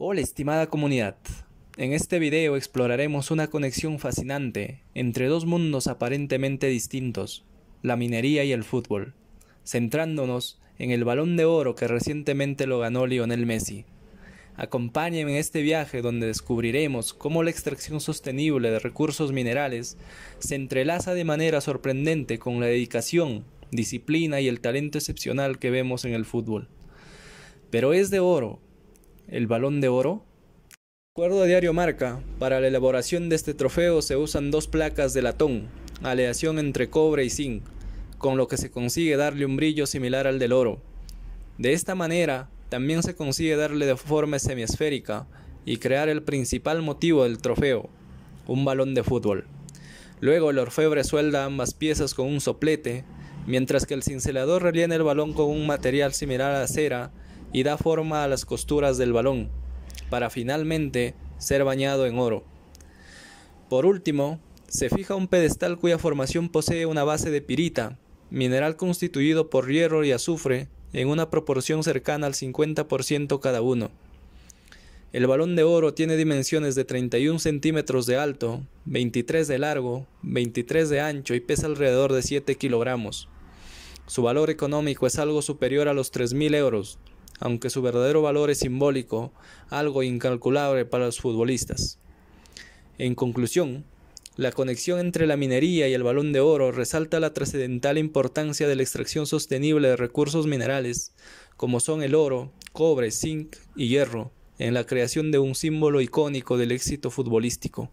Hola estimada comunidad, en este video exploraremos una conexión fascinante entre dos mundos aparentemente distintos, la minería y el fútbol, centrándonos en el balón de oro que recientemente lo ganó Lionel Messi. Acompáñenme en este viaje donde descubriremos cómo la extracción sostenible de recursos minerales se entrelaza de manera sorprendente con la dedicación, disciplina y el talento excepcional que vemos en el fútbol. Pero es de oro el Balón de Oro. Acuerdo diario marca, para la elaboración de este trofeo se usan dos placas de latón, aleación entre cobre y zinc, con lo que se consigue darle un brillo similar al del oro. De esta manera, también se consigue darle de forma semiesférica y crear el principal motivo del trofeo, un balón de fútbol. Luego el orfebre suelda ambas piezas con un soplete, mientras que el cincelador rellena el balón con un material similar a la cera y da forma a las costuras del balón, para finalmente ser bañado en oro. Por último, se fija un pedestal cuya formación posee una base de pirita, mineral constituido por hierro y azufre en una proporción cercana al 50% cada uno. El balón de oro tiene dimensiones de 31 centímetros de alto, 23 de largo, 23 de ancho y pesa alrededor de 7 kilogramos. Su valor económico es algo superior a los 3.000 euros, aunque su verdadero valor es simbólico, algo incalculable para los futbolistas. En conclusión, la conexión entre la minería y el balón de oro resalta la trascendental importancia de la extracción sostenible de recursos minerales, como son el oro, cobre, zinc y hierro, en la creación de un símbolo icónico del éxito futbolístico.